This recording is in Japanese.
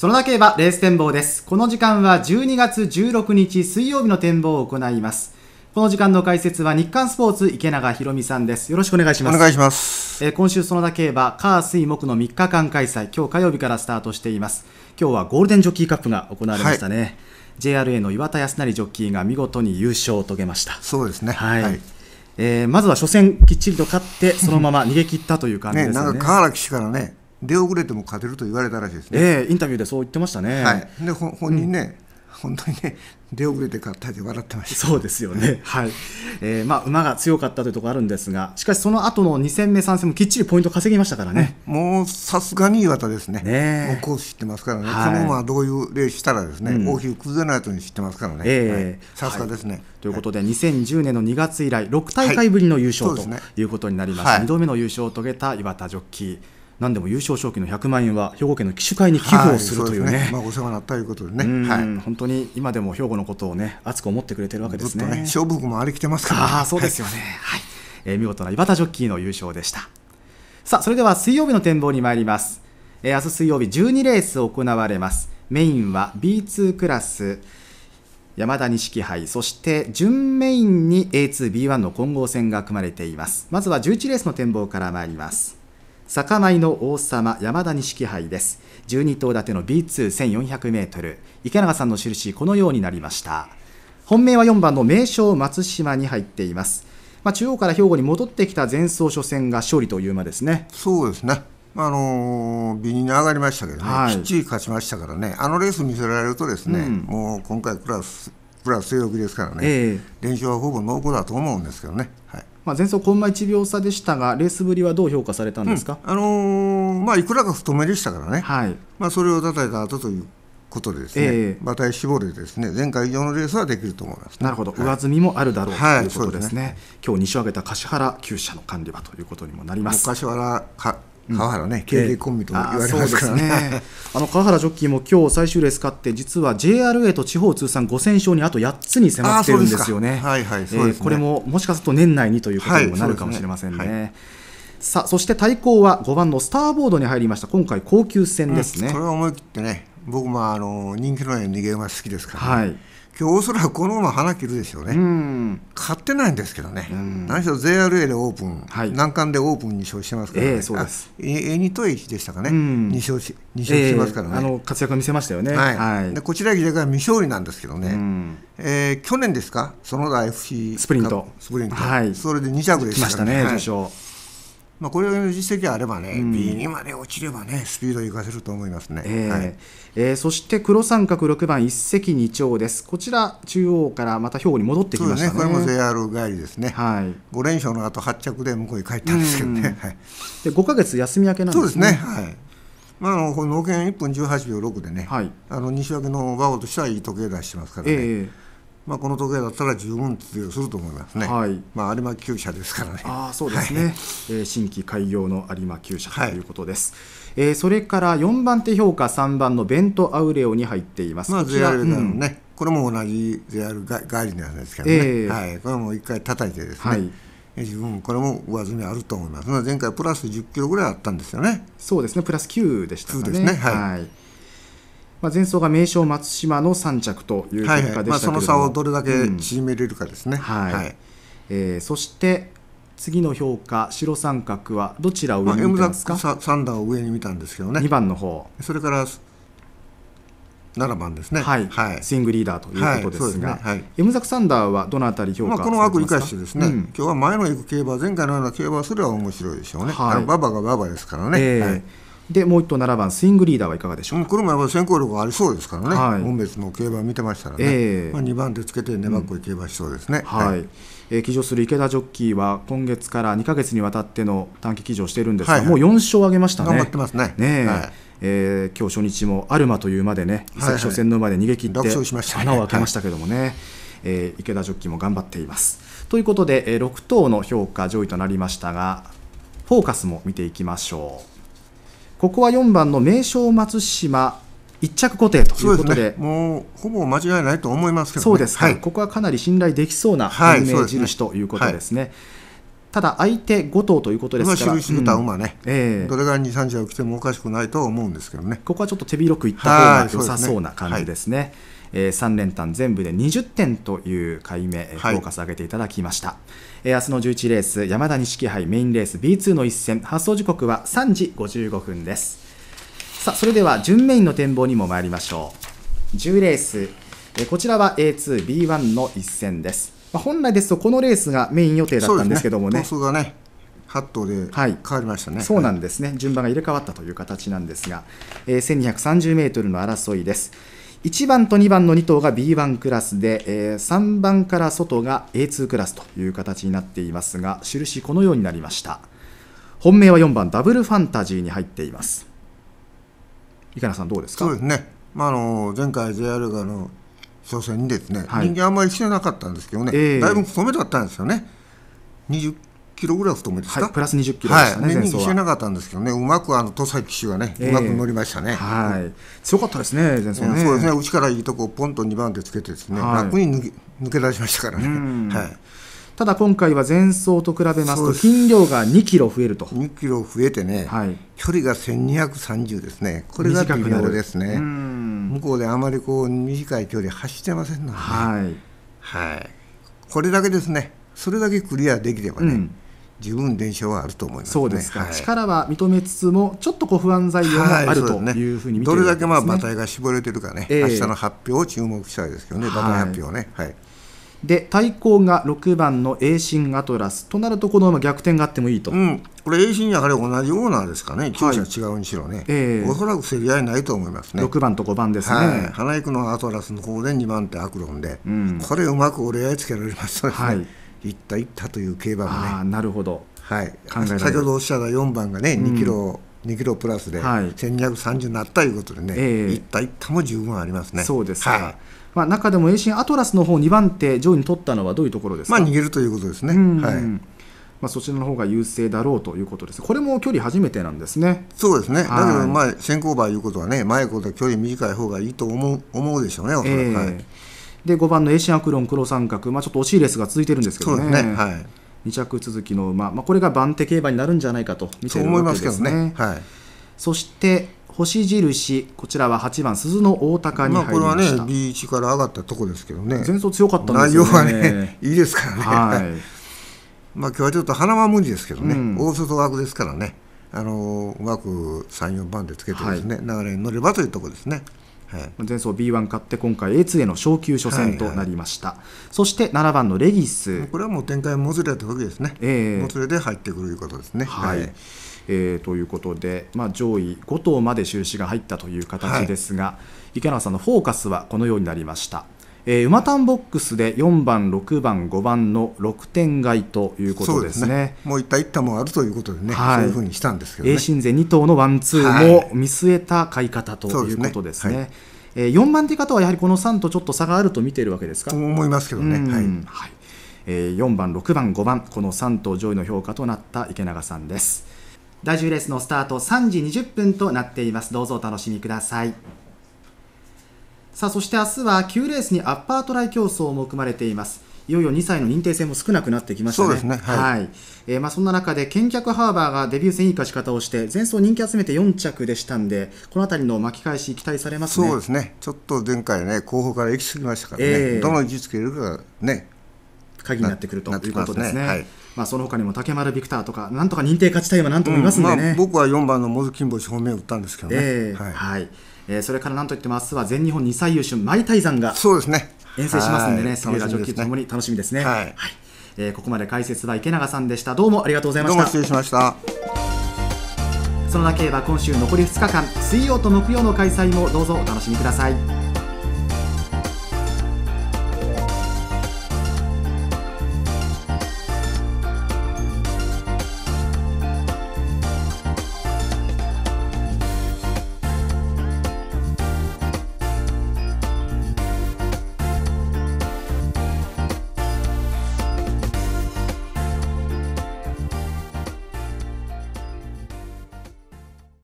そのだけはレース展望です。この時間は12月16日水曜日の展望を行います。この時間の解説は日刊スポーツ池永博美さんです。よろしくお願いします。お願いします。えー、今週そのだけ競馬、火水木の3日間開催、今日火曜日からスタートしています。今日はゴールデンジョッキーカップが行われましたね。はい、JRA の岩田康成ジョッキーが見事に優勝を遂げました。そうですね。はい、はいえー、まずは初戦きっちりと勝ってそのまま逃げ切ったという感じですね。ねなんか川原騎手からね出遅れても勝てると言われたらしいですね、えー、インタビューでそう言ってましたね、はい、で本人ね、うん本当にね出遅れて勝ったて笑ってましたそうですよね、はいえーまあ、馬が強かったというところあるんですがしかしその後の2戦目3戦もきっちりポイント稼ぎましたからね、うもうさすがに岩田ですねねもうコース知ってますからね、はい、この馬はどういう例したらですね、うん、大きく崩れないとに知ってますからね、えーさすがですね、ということで2010年の2月以来6大会ぶりの優勝、はい、ということになりますた、はい、2度目の優勝を遂げた岩田ジョッキー何でも優勝賞金の100万円は兵庫県の騎手会に寄付をするというねはい、うねまあ、お世話になったということでね、はい、本当に今でも兵庫のことをね熱く思ってくれてるわけですね、ね、勝負服もありきてますから、ね、あそうですよね、はい、えー、見事な岩田ジョッキーの優勝でしたさあそれでは水曜日の展望に参ります、えー、明日水曜日12レース行われますメインは B2 クラス山田錦杯そして準メインに A2B1 の混合戦が組まれていますまずは11レースの展望から参ります酒米の王様山田錦杯です12頭立ての B21400m 池永さんの印このようになりました本命は4番の名将松島に入っていますまあ、中央から兵庫に戻ってきた前走初戦が勝利という間ですね。そうですねあのー、ビニに上がりましたけどね、はい、きっちり勝ちましたからね、あのレース見せられると、ですね、うん、もう今回プラス、プラス性力ですからね、えー、連勝はほぼ濃厚だと思うんですけどね。はいまあ、前走コンマ1秒差でしたがレースぶりはどう評価されたんですか、うん、あのー、まあ、いくらか太めでしたからね、はいまあ、それを叩いた後ということですね、えー、馬体絞りですね前回以上のレースはできると思います、なるほど、はい、上積みもあるだろう、ということですねはい、はい、ね今日2勝挙げた橿原厩舎の管理はということにもなります橿原川原ね、経営コンビとも言われますからね、ね、あの川原ジョッキーも今日最終レース勝って実は JRA と地方通算5 0勝にあと8つに迫ってるんですよね、はいはいねえー、これももしかすると年内にということにもなるかもしれませんね。ねはい、さあそして対抗は5番のスターボードに入りました今回、高級戦ですね、うん、これは思い切ってね僕もあの人気のない逃げ馬好きですから、ね、はい、今日おそらくこの馬花切るでしょうね、うん、買ってないんですけどね、うん、何しろ JRA でオープン、はい、難関でオープンに勝してますから、ね、えー、そうですえ2と1でしたかね、うん、2勝し2勝してますからね、えー、あの活躍見せましたよね、はい、はい、でこちらが未勝利なんですけどね、うん、えー、去年ですか、その他 FC スプリント、スプリント、はい、それで2着でしたね、ねはい、受賞。まあ、これの実績があればね、うん、B にまで落ちればね、スピードを生かせると思いますね、えーはい、えー、そして黒三角6番、一石二鳥です、こちら、中央からまた兵庫に戻ってきましたね、ね、これも JR 帰りですね、はい、5連勝の後発着で向こうに帰ったんですけどね、はい、で5か月休み明けなんですね。そうですねはいまあ、あのこの農研1分18秒6でね、はい、あの西脇の馬場としてはいい時計出してますからね、えーまあ、この時計だったら十分通用すると思いますね、はいまあ、有馬厩舎ですからね。あそうですね、はい、えー、新規開業の有馬厩舎ということです、はい、えー、それから4番手評価3番のベントアウレオに入っています。まあ、JR だろね、うんこれも同じ JR ガガーリのやつですけどね、えー、はい、これも一回叩いてですね、はい、自分これも上積みあると思います前回プラス10キロぐらいあったんですよねそうですねプラス9でしたね。ねはい、はいまあ、前走が名勝松島の3着という結果でしたけれども、はいはいまあ、その差をどれだけ縮めれるかですね、うん、はいはい、えー、そして次の評価白三角はどちらを上に見たんですか、まあ、3段を上に見たんですけどね2番の方それから7番ですね、はい、はい、スイングリーダーということですが、はい、ねはい、M ザクサンダーはどのあたり評価まあ、この枠生かしてですね、うん、今日は前の行く競馬前回のような競馬すれば面白いでしょうね、はい、ババがババですからね、えーでもう一頭7番スイングリーダーはいかがでしょうこれも先行力がありそうですからね、はい、別の競馬見てましたらね、えー、まあ、2番手つけて粘っこい競馬しそうですね、うん、はい、はい、え騎乗する池田ジョッキーは今月から2か月にわたっての短期騎乗しているんですが、はいはい、もう4勝上げましたね頑張ってますねね、はいえー、今日初日もアルマという馬でね、はい初戦の馬で逃げ切って、穴を開けましたけどもね、はい、えー、池田ジョッキーも頑張っています。ということで、えー、6頭の評価上位となりましたが、フォーカスも見ていきましょう。ここは4番の名将松島一着固定ということで、ね、もうほぼ間違いないと思いますけど、ね、そうですか、はい、ここはかなり信頼できそうな有名印ということですね。はいただ相手5頭ということですから、まあ、しぶた馬ね、うんえー、どれが2、3時は来てもおかしくないと思うんですけどねここはちょっと手広くいった方が良さそうな感じですね。えー、3連単全部で20点という回目、フォーカス上げていただきました、えー、明日の11レース山田錦杯メインレース B2 の一戦発送時刻は3時55分ですさあそれでは準メインの展望にも参りましょう10レース、えー、こちらは A2B1 の一戦ですまあ、本来ですとこのレースがメイン予定だったんですけどもね。そうですね頭で変わりましたね、はい、そうなんですね、順番が入れ替わったという形なんですが、えー、1230メートルの争いです。1番と2番の2頭が B1 クラスで、えー、3番から外が A2 クラスという形になっていますが印このようになりました本命は4番ダブルファンタジーに入っています池田さんどうですかそうですね、まあ、あの前回 JR がの初戦にですね、はい、人間あんまりしてなかったんですけどね、えー、だいぶ染めたったんですよね20キロぐらい太めですか、はい、プラス20キロでしたね、はい、目にしなかったんですけどね、うまくあの戸崎騎手がね、えー、うまく乗りましたね、はい、強かったですね、前走ね、そうですね、内からいいとこポンと2番手つけて、ですね、はい、楽に抜け抜け出しましたからね。はいただ今回は前走と比べますと筋量が2キロ増えると2キロ増えてね、はい、距離が1230ですねこれが微妙ですね向こうであまりこう短い距離走ってませんので、ね、はい、はい、これだけですねそれだけクリアできればね、うん十分伝承はあると思います、ね、そうですか、はい、力は認めつつもちょっとこう不安材料もある、というふうに、ね、どれだけまあ馬体が絞れてるかね、えー、明日の発表を注目したいですけどね馬体発表ねはい、はい、で対抗が6番のエーシンアトラスとなるとこの逆転があってもいいと、うん、これエーシンやはり同じオーナーですかね球種は違うにしろね、はい、えー、おそらく競り合いないと思いますね6番と5番ですね、はい、花行くのアトラスの方で2番手アクロンで、うん、これうまく折り合いつけられましたね、はい行った行ったという競馬もねなるほど、はい、先ほどおっしゃった4番がね2キロ、うん、2キロプラスで1230になったいうことでね、はい、行った行ったも十分ありますね。そうですはいまあ、中でも、エシアトラスの方2番手、上位に取ったのはどういうところですか、まあ、逃げるということですね、はいまあ、そちらの方が優勢だろうということです、これも距離初めてなんですねそうですね、だけど、まあ、先行馬いうことはね、前ほど距離短い方がいいと思う思うでしょうね、おそらく。えーで5番のエシアクロン黒三角、まあ、ちょっと惜しいレースが続いてるんですけどね。ねはい、2着続きの馬、まあ、これが番手競馬になるんじゃないかと見てるわけですね。すねはい、そして星印、こちらは8番、鈴の大高に入りました、まあ、これはね、B1 から上がったとこですけどね、前走強かったんですよ、ね、内容はね、いいですからね、はい、まあ今日はちょっと花は無理ですけどね、うん、大外枠ですからね、あのうまく3、4番でつけてですね、はい、流れに乗ればというところですね。前走 B1 勝って今回 A2 への昇級初戦となりました、はいはい、そして7番のレギスこれはもう展開もずれたわけですね、えー、もずれで入ってくるということですね。はい、はいえー、ということで、まあ、上位5頭まで収支が入ったという形ですが、はい、池原さんのフォーカスはこのようになりました。えー、馬単ボックスで4番、6番、5番の6点買いということですね。うすねもうい体いったもあるということでね、はい、そういうふうにしたんですけど、ね、A 新勢2頭のワンツーも見据えた買い方ということですね。はい、ねはい、えー、4番という方はやはりこの3とちょっと差があると見ているわけですか思いますけどね。はいはいえー、4番、6番、5番、この3頭上位の評価となった池永さんです。第10レースのスタート3時20分となっています。どうぞお楽しみください。さあそして明日は9レースにアッパートライ競争も組まれていますいよいよ2歳の認定戦も少なくなってきましたね。そ、ね、はい、はい、えー、まあ、そんな中で、健脚ハーバーがデビュー戦いい勝ち方をして、前走人気集めて4着でしたんで、この辺りの巻き返し、期待されます、ね、そうですね、ちょっと前回ね、候補から行き過ぎましたからね、えー、どの位置つけるかがね、鍵になってくるということですね。まあ、その他にも竹丸ビクターとか、なんとか認定勝ちたいはなんと思いますんでね、うんまあ、僕は4番のモズキンボシ方面打ったんですけどね。えー、はい、はいえー、それからなんといっても明日は全日本2歳優秀舞台山がそうですね遠征しますんでね、そのラジオッキともに楽しみですね。はい、はいえー、ここまで解説は池永さんでした。どうもありがとうございました。失礼しました。そのだけは今週残り2日間、水曜と木曜の開催もどうぞお楽しみください。